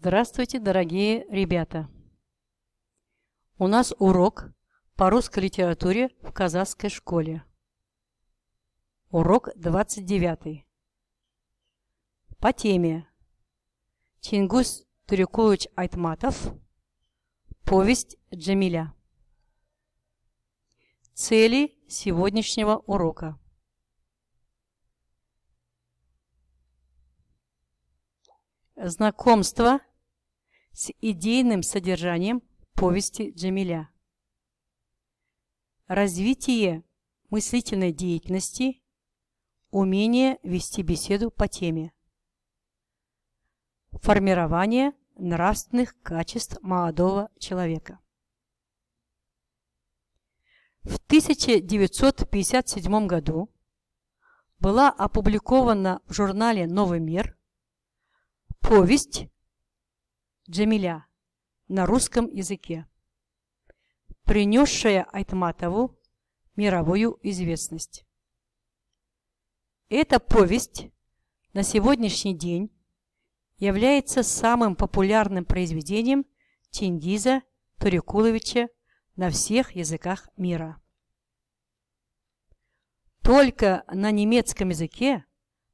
Здравствуйте, дорогие ребята! У нас урок по русской литературе в казахской школе. Урок 29. По теме Чингус Турюкович Айтматов Повесть Джамиля Цели сегодняшнего урока Знакомство с идейным содержанием повести Джамиля. Развитие мыслительной деятельности, умение вести беседу по теме. Формирование нравственных качеств молодого человека. В 1957 году была опубликована в журнале «Новый мир» повесть Джамиля на русском языке, принесшая Айтматову мировую известность. Эта повесть на сегодняшний день является самым популярным произведением Чингиза Турикуловича на всех языках мира. Только на немецком языке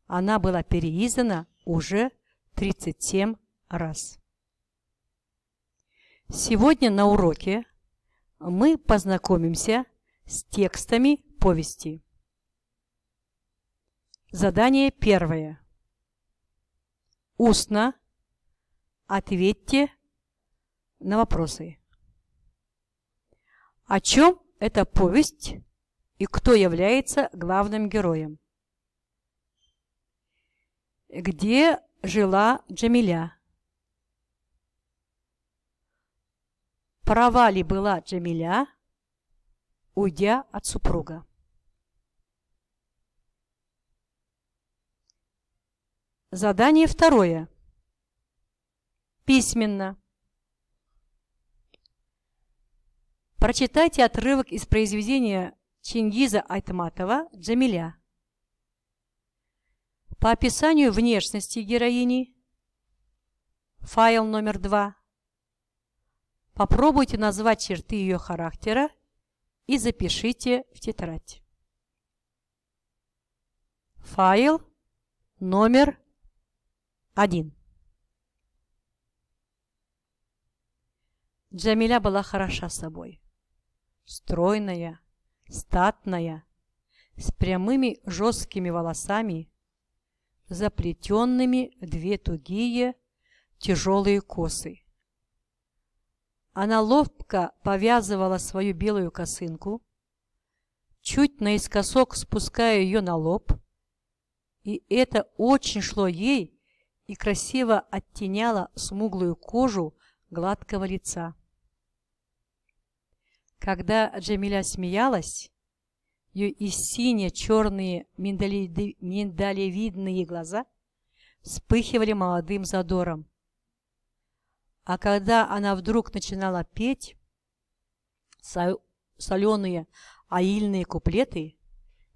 она была переиздана уже 37 раз. Сегодня на уроке мы познакомимся с текстами повести. Задание первое. Устно ответьте на вопросы. О чем эта повесть и кто является главным героем? Где жила Джамиля? Права ли была Джамиля, уйдя от супруга? Задание второе. Письменно. Прочитайте отрывок из произведения Чингиза Айтматова «Джамиля». По описанию внешности героини, файл номер два. Попробуйте назвать черты ее характера и запишите в тетрадь. Файл номер один. Джамиля была хороша собой. Стройная, статная, с прямыми жесткими волосами, заплетенными в две тугие тяжелые косы. Она ловко повязывала свою белую косынку, чуть наискосок спуская ее на лоб, и это очень шло ей и красиво оттеняло смуглую кожу гладкого лица. Когда Джамиля смеялась, ее и сине-черные миндалевидные глаза вспыхивали молодым задором. А когда она вдруг начинала петь соленые аильные куплеты,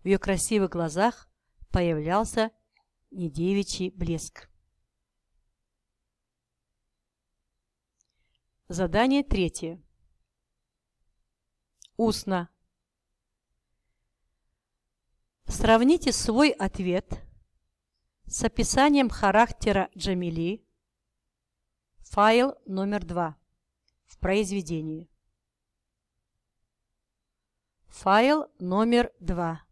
в ее красивых глазах появлялся недевичий блеск. Задание третье. Устно. Сравните свой ответ с описанием характера Джамили Файл номер 2. В произведении. Файл номер 2.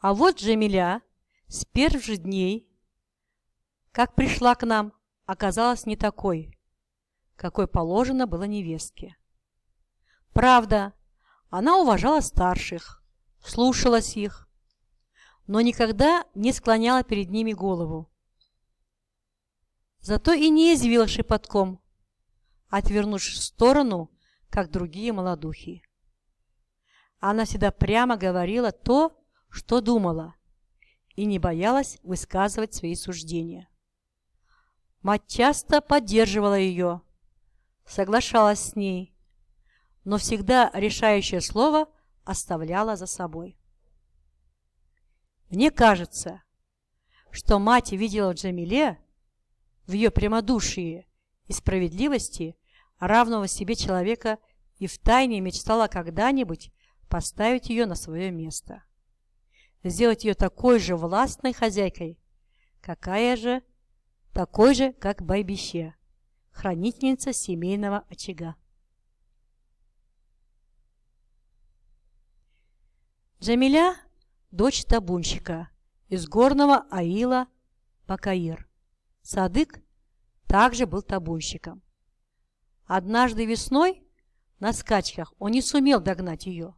А вот Джамиля с первых же дней, как пришла к нам, оказалась не такой, какой положено было невестке. Правда, она уважала старших, слушалась их, но никогда не склоняла перед ними голову зато и не извил шепотком, отвернувшись в сторону, как другие молодухи. Она всегда прямо говорила то, что думала, и не боялась высказывать свои суждения. Мать часто поддерживала ее, соглашалась с ней, но всегда решающее слово оставляла за собой. Мне кажется, что мать видела в Джамиле в ее прямодушии и справедливости равного себе человека и втайне мечтала когда-нибудь поставить ее на свое место. Сделать ее такой же властной хозяйкой, какая же, такой же, как Байбище, хранительница семейного очага. Джамиля – дочь табунщика из горного аила Бакаир. Садык также был табунщиком. Однажды весной на скачках он не сумел догнать ее.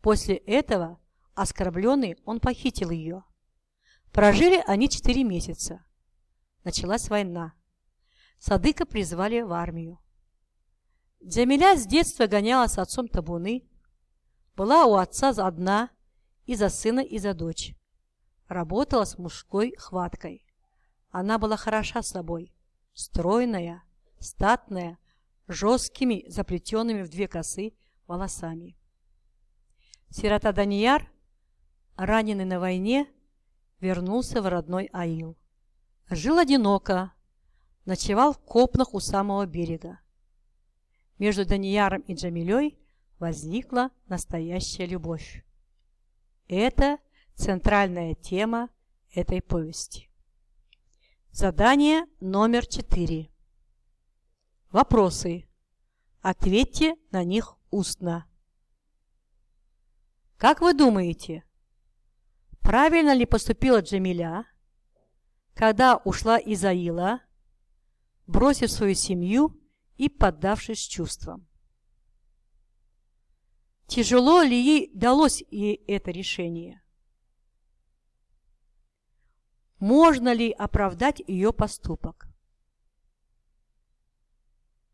После этого, оскорбленный, он похитил ее. Прожили они четыре месяца. Началась война. Садыка призвали в армию. Джамиля с детства гоняла с отцом табуны, была у отца за одна и за сына, и за дочь. Работала с мужской хваткой. Она была хороша собой, стройная, статная, жесткими, заплетенными в две косы волосами. Сирота Данияр, раненый на войне, вернулся в родной Аил. Жил одиноко, ночевал в копнах у самого берега. Между Данияром и Джамилей возникла настоящая любовь. Это центральная тема этой повести. Задание номер 4. Вопросы. Ответьте на них устно. Как вы думаете, правильно ли поступила Джамиля, когда ушла из Аила, бросив свою семью и поддавшись чувствам? Тяжело ли ей далось ей это решение? можно ли оправдать ее поступок.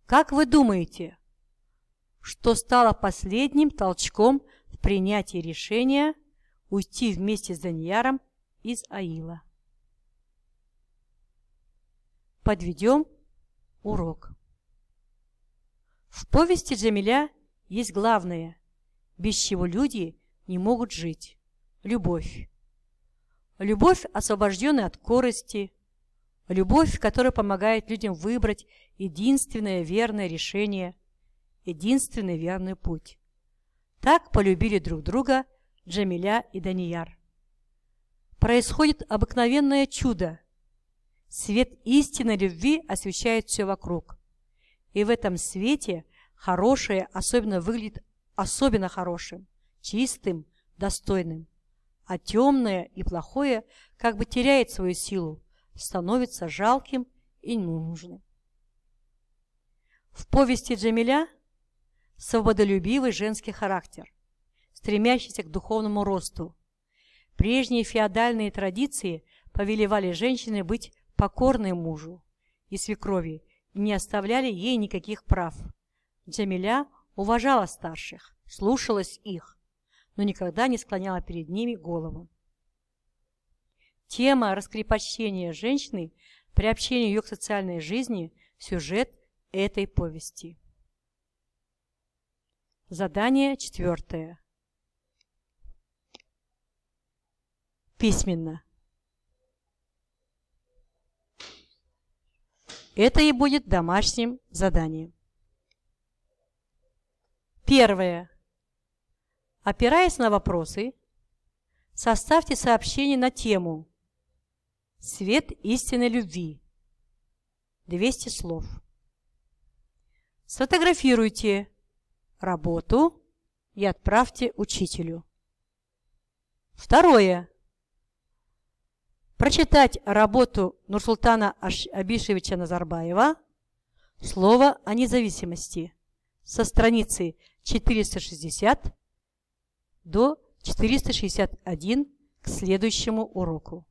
Как вы думаете, что стало последним толчком в принятии решения уйти вместе с Данияром из Аила? Подведем урок. В повести Джамиля есть главное, без чего люди не могут жить – любовь. Любовь, освобожденная от корости. Любовь, которая помогает людям выбрать единственное верное решение, единственный верный путь. Так полюбили друг друга Джамиля и Данияр. Происходит обыкновенное чудо. Свет истинной любви освещает все вокруг. И в этом свете хорошее особенно выглядит особенно хорошим, чистым, достойным а темное и плохое как бы теряет свою силу, становится жалким и ненужным. В повести Джамиля свободолюбивый женский характер, стремящийся к духовному росту. Прежние феодальные традиции повелевали ЖЕНЩИНЫ быть покорной мужу и свекрови и не оставляли ей никаких прав. Джамиля уважала старших, слушалась их, но никогда не склоняла перед ними голову. Тема раскрепощения женщины при общении ее к социальной жизни – сюжет этой повести. Задание четвертое. Письменно. Это и будет домашним заданием. Первое. Опираясь на вопросы, составьте сообщение на тему «Свет истинной любви» 200 слов. Сфотографируйте работу и отправьте учителю. Второе. Прочитать работу Нурсултана Абишевича Назарбаева «Слово о независимости» со страницы 460 до 461 к следующему уроку.